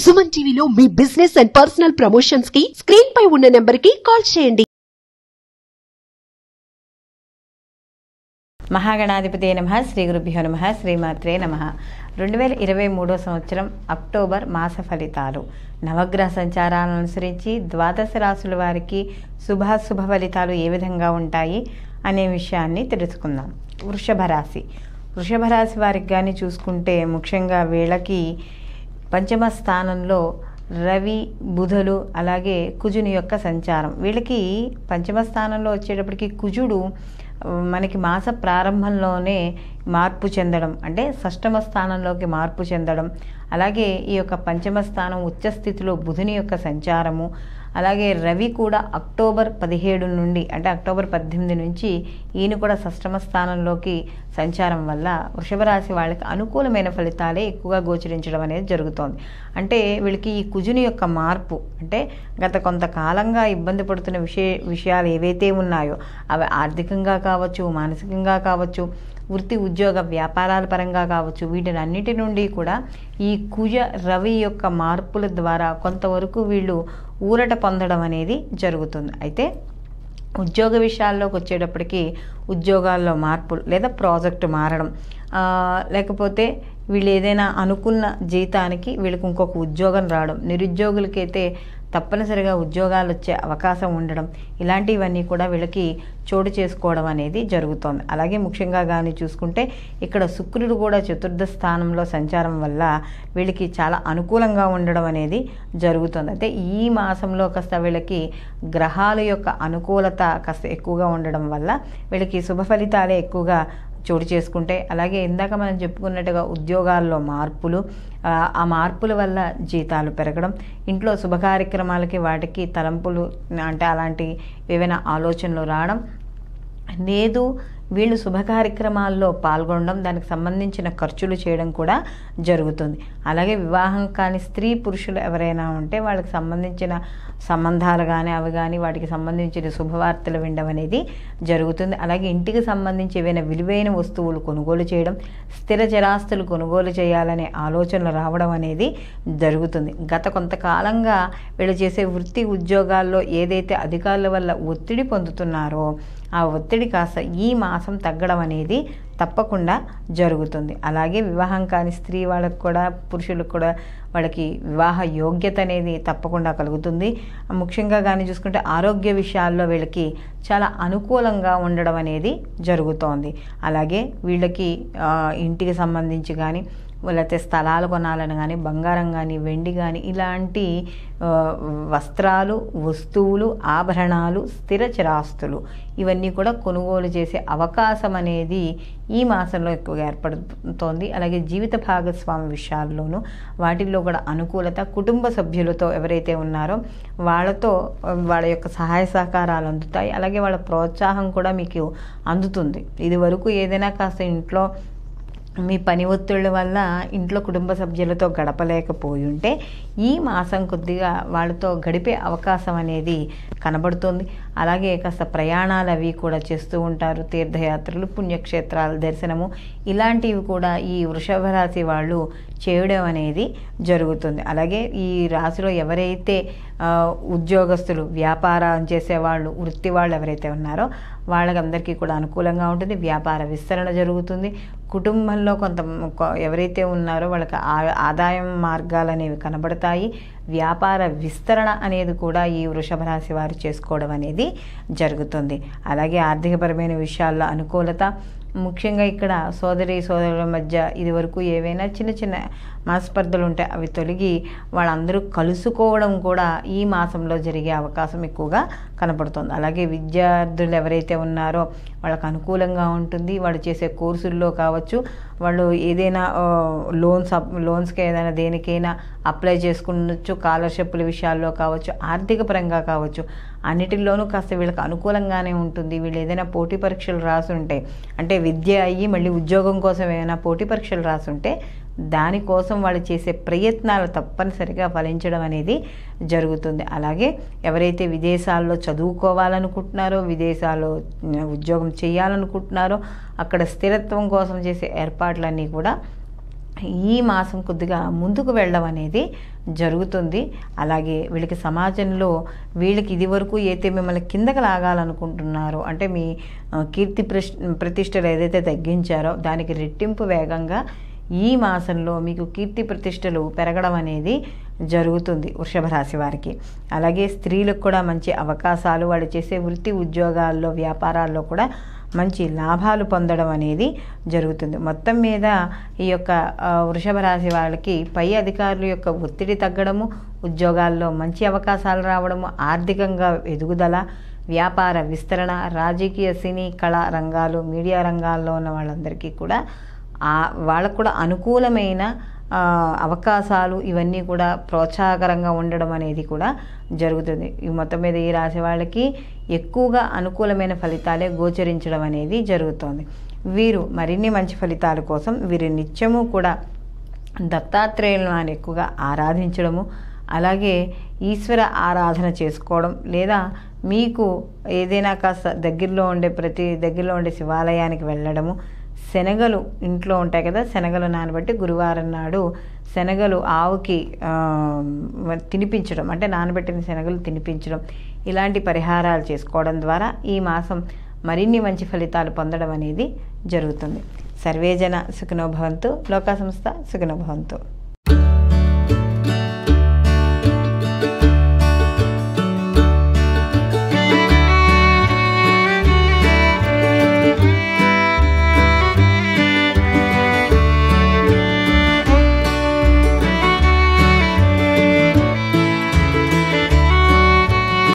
సుమన్ టీవీలో మీ business and personal promotions కి స్క్రీన్ పై ఉన్న నెంబర్ కి కాల్ చేయండి మహాగణాధిపతి నమ శ్రీ గురుభ్యో నమ శ్రీమాత్రే నమ రెండు వేల ఇరవై మూడో సంవత్సరం అక్టోబర్ మాస ఫలితాలు నవగ్రహ సంచారాలను అనుసరించి ద్వాదశ రాశుల వారికి శుభాశుభ ఫలితాలు ఏ విధంగా ఉంటాయి అనే విషయాన్ని తెలుసుకుందాం వృషభ రాశి వృషభ రాశి వారికి కానీ చూసుకుంటే ముఖ్యంగా వీళ్ళకి పంచమ స్థానంలో రవి బుధలు అలాగే కుజుని యొక్క సంచారం వీళ్ళకి పంచమ స్థానంలో వచ్చేటప్పటికి కుజుడు మనకి మాస ప్రారంభంలోనే మార్పు చెందడం అంటే షష్టమ స్థానంలోకి మార్పు చెందడం అలాగే ఈ యొక్క పంచమ స్థానం ఉచ్చస్థితిలో బుధుని యొక్క సంచారము అలాగే రవి కూడా అక్టోబర్ పదిహేడు నుండి అంటే అక్టోబర్ పద్దెనిమిది నుంచి ఈయన కూడా సష్టమ స్థానంలోకి సంచారం వల్ల వృషభరాశి వాళ్ళకి అనుకూలమైన ఫలితాలే ఎక్కువగా గోచరించడం అనేది జరుగుతోంది అంటే వీళ్ళకి ఈ కుజుని యొక్క మార్పు అంటే గత కొంతకాలంగా ఇబ్బంది పడుతున్న విషయ విషయాలు ఏవైతే ఉన్నాయో అవి ఆర్థికంగా కావచ్చు మానసికంగా కావచ్చు వృత్తి ఉద్యోగ వ్యాపారాల పరంగా కావచ్చు వీటిని అన్నిటి నుండి కూడా ఈ కుజ రవి యొక్క మార్పుల ద్వారా కొంతవరకు వీళ్ళు ఊరట పొందడం అనేది జరుగుతుంది అయితే ఉద్యోగ విషయాల్లోకి వచ్చేటప్పటికి ఉద్యోగాల్లో మార్పులు లేదా ప్రాజెక్టు మారడం లేకపోతే వీళ్ళు ఏదైనా అనుకున్న జీతానికి వీళ్ళకి ఇంకొక ఉద్యోగం రావడం నిరుద్యోగులకైతే తప్పనిసరిగా ఉద్యోగాలు వచ్చే అవకాశం ఉండడం ఇలాంటివన్నీ కూడా వీళ్ళకి చోటు చేసుకోవడం అనేది జరుగుతోంది అలాగే ముఖ్యంగా కానీ చూసుకుంటే ఇక్కడ శుక్రుడు కూడా చతుర్థ స్థానంలో సంచారం వల్ల వీళ్ళకి చాలా అనుకూలంగా ఉండడం అనేది జరుగుతుంది అయితే ఈ మాసంలో కాస్త వీళ్ళకి గ్రహాల యొక్క అనుకూలత కాస్త ఎక్కువగా ఉండడం వల్ల వీళ్ళకి శుభ ఫలితాలే ఎక్కువగా చోటు చేసుకుంటే అలాగే ఇందాక మనం చెప్పుకున్నట్టుగా ఉద్యోగాల్లో మార్పులు ఆ మార్పుల వల్ల జీతాలు పెరగడం ఇంట్లో శుభ కార్యక్రమాలకి వాటికి తలంపులు అంటే అలాంటి ఏవైనా ఆలోచనలు రావడం లేదు వీళ్ళు శుభకార్యక్రమాల్లో పాల్గొనడం దానికి సంబంధించిన ఖర్చులు చేయడం కూడా జరుగుతుంది అలాగే వివాహం కాని స్త్రీ పురుషులు ఎవరైనా ఉంటే వాళ్ళకి సంబంధించిన సంబంధాలు కానీ అవి కానీ వాటికి సంబంధించిన శుభవార్తలు వినడం అనేది జరుగుతుంది అలాగే ఇంటికి సంబంధించి ఏవైనా విలువైన వస్తువులు కొనుగోలు చేయడం స్థిర చరాస్తులు కొనుగోలు చేయాలనే ఆలోచనలు రావడం అనేది జరుగుతుంది గత కొంతకాలంగా వీళ్ళు చేసే వృత్తి ఉద్యోగాల్లో ఏదైతే అధికారుల వల్ల ఒత్తిడి పొందుతున్నారో ఆ ఒత్తిడి కాస్త ఈ మాస మాసం తగ్గడం అనేది తప్పకుండా జరుగుతుంది అలాగే వివాహం కాని స్త్రీ వాళ్ళకు కూడా పురుషులకు కూడా వాళ్ళకి వివాహ యోగ్యత అనేది తప్పకుండా కలుగుతుంది ముఖ్యంగా కానీ చూసుకుంటే ఆరోగ్య విషయాల్లో వీళ్ళకి చాలా అనుకూలంగా ఉండడం అనేది జరుగుతోంది అలాగే వీళ్ళకి ఇంటికి సంబంధించి కానీ లేకపోతే స్థలాలు కొనాలని కానీ బంగారం కానీ వెండి కానీ ఇలాంటి వస్త్రాలు వస్తువులు ఆభరణాలు స్థిర చిరాస్తులు ఇవన్నీ కూడా కొనుగోలు చేసే అవకాశం అనేది ఈ మాసంలో ఎక్కువగా ఏర్పడుతోంది అలాగే జీవిత భాగస్వామి విషయాల్లోనూ వాటిల్లో కూడా అనుకూలత కుటుంబ సభ్యులతో ఎవరైతే ఉన్నారో వాళ్ళతో వాళ్ళ యొక్క సహాయ సహకారాలు అందుతాయి అలాగే వాళ్ళ ప్రోత్సాహం కూడా మీకు అందుతుంది ఇది వరకు ఏదైనా కాస్త ఇంట్లో మీ పని ఒత్తిళ్ళ వల్ల ఇంట్లో కుటుంబ సభ్యులతో గడపలేకపోయి ఉంటే ఈ మాసం కొద్దిగా వాళ్ళతో గడిపే అవకాశం అనేది కనబడుతుంది అలాగే కాస్త ప్రయాణాలు అవి కూడా చేస్తూ ఉంటారు తీర్థయాత్రలు పుణ్యక్షేత్రాల దర్శనము ఇలాంటివి కూడా ఈ వృషభ రాశి వాళ్ళు చేయడం అనేది జరుగుతుంది అలాగే ఈ రాశిలో ఎవరైతే ఉద్యోగస్తులు వ్యాపారం చేసేవాళ్ళు వృత్తి వాళ్ళు ఎవరైతే ఉన్నారో వాళ్ళకందరికీ కూడా అనుకూలంగా ఉంటుంది వ్యాపార విస్తరణ జరుగుతుంది కుటుంబంలో కొంత ఎవరైతే ఉన్నారో వాళ్ళకి ఆదాయం మార్గాలు అనేవి కనబడతాయి వ్యాపార విస్తరణ అనేది కూడా ఈ వృషభ రాశి వారు చేసుకోవడం అనేది జరుగుతుంది అలాగే ఆర్థికపరమైన విషయాల్లో అనుకూలత ముఖ్యంగా ఇక్కడ సోదరి సోదరుల మధ్య ఇదివరకు ఏవైనా చిన్న చిన్న మనస్పర్ధలు ఉంటే అవి తొలగి వాళ్ళందరూ కలుసుకోవడం కూడా ఈ మాసంలో జరిగే అవకాశం ఎక్కువగా కనపడుతుంది అలాగే విద్యార్థులు ఎవరైతే ఉన్నారో వాళ్ళకు అనుకూలంగా ఉంటుంది వాళ్ళు చేసే కోర్సుల్లో కావచ్చు వాళ్ళు ఏదైనా లోన్స్ లోన్స్కి ఏదైనా దేనికైనా అప్లై చేసుకునొచ్చు స్కాలర్షిప్ల విషయాల్లో కావచ్చు ఆర్థిక పరంగా కావచ్చు అన్నిటిలోనూ కాస్త వీళ్ళకి అనుకూలంగానే ఉంటుంది వీళ్ళు ఏదైనా పోటీ పరీక్షలు రాసుంటే అంటే విద్య అయ్యి మళ్ళీ ఉద్యోగం కోసం ఏమైనా పోటీ పరీక్షలు రాసుంటే దానికోసం వాళ్ళు చేసే ప్రయత్నాలు తప్పనిసరిగా ఫలించడం అనేది జరుగుతుంది అలాగే ఎవరైతే విదేశాల్లో చదువుకోవాలనుకుంటున్నారో విదేశాల్లో ఉద్యోగం చేయాలనుకుంటున్నారో అక్కడ స్థిరత్వం కోసం చేసే ఏర్పాట్లన్నీ కూడా ఈ మాసం కొద్దిగా ముందుకు వెళ్ళడం అనేది జరుగుతుంది అలాగే వీళ్ళకి సమాజంలో వీళ్ళకి ఇది వరకు అయితే మిమ్మల్ని కిందకి లాగాలనుకుంటున్నారో అంటే మీ కీర్తి ప్రతిష్టలు ఏదైతే తగ్గించారో దానికి రెట్టింపు వేగంగా ఈ మాసంలో మీకు కీర్తి ప్రతిష్టలు పెరగడం అనేది జరుగుతుంది వృషభ రాశి వారికి అలాగే స్త్రీలకు కూడా మంచి అవకాశాలు వాళ్ళు చేసే వృత్తి ఉద్యోగాల్లో వ్యాపారాల్లో కూడా మంచి లాభాలు పొందడం అనేది జరుగుతుంది మొత్తం మీద ఈ యొక్క వృషభ రాశి వాళ్ళకి పై అధికారుల యొక్క ఒత్తిడి తగ్గడము ఉద్యోగాల్లో మంచి అవకాశాలు రావడము ఆర్థికంగా ఎదుగుదల వ్యాపార విస్తరణ రాజకీయ సినీ కళా రంగాలు మీడియా రంగాల్లో ఉన్న వాళ్ళందరికీ కూడా వాళ్ళకు కూడా అనుకూలమైన అవకాశాలు ఇవన్నీ కూడా ప్రోత్సాహకరంగా ఉండడం అనేది కూడా జరుగుతుంది ఈ మొత్తం మీద ఈ రాశి వాళ్ళకి ఎక్కువగా అనుకూలమైన ఫలితాలే గోచరించడం అనేది జరుగుతుంది వీరు మరిన్ని మంచి ఫలితాల కోసం వీరి నిత్యము కూడా దత్తాత్రేయులను ఆయన ఎక్కువగా ఆరాధించడము అలాగే ఈశ్వర ఆరాధన చేసుకోవడం లేదా మీకు ఏదైనా కాస్త దగ్గరలో ఉండే ప్రతి దగ్గరలో ఉండే శివాలయానికి వెళ్ళడము శనగలు ఇంట్లో ఉంటాయి కదా శనగలు నానబెట్టి గురువారం నాడు శనగలు ఆవుకి తినిపించడం అంటే నానబెట్టిన శనగలు తినిపించడం ఇలాంటి పరిహారాలు చేసుకోవడం ద్వారా ఈ మాసం మరిన్ని మంచి ఫలితాలు పొందడం అనేది జరుగుతుంది సర్వేజన సుఖనోభవంతు లోకా సంస్థ సుఖనోభవంతు